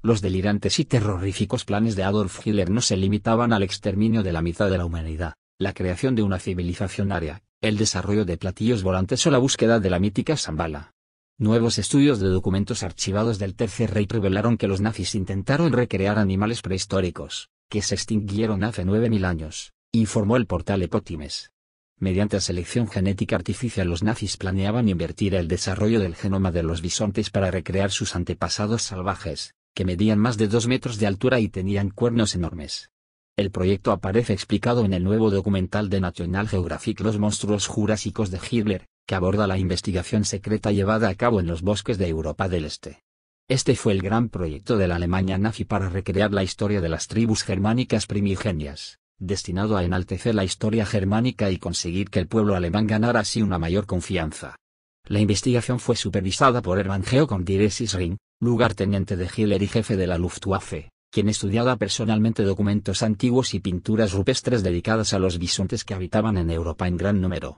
Los delirantes y terroríficos planes de Adolf Hitler no se limitaban al exterminio de la mitad de la humanidad, la creación de una civilización aria, el desarrollo de platillos volantes o la búsqueda de la mítica Zambala. Nuevos estudios de documentos archivados del Tercer Rey revelaron que los nazis intentaron recrear animales prehistóricos, que se extinguieron hace 9.000 años, informó el portal Epotimes. Mediante selección genética artificial los nazis planeaban invertir el desarrollo del genoma de los bisontes para recrear sus antepasados salvajes, que medían más de 2 metros de altura y tenían cuernos enormes. El proyecto aparece explicado en el nuevo documental de National Geographic Los monstruos jurásicos de Hitler, que aborda la investigación secreta llevada a cabo en los bosques de Europa del Este. Este fue el gran proyecto de la Alemania nazi para recrear la historia de las tribus germánicas primigenias, destinado a enaltecer la historia germánica y conseguir que el pueblo alemán ganara así una mayor confianza. La investigación fue supervisada por Hermann con Diresis Ring, lugarteniente de Hitler y jefe de la Luftwaffe, quien estudiaba personalmente documentos antiguos y pinturas rupestres dedicadas a los bisontes que habitaban en Europa en gran número.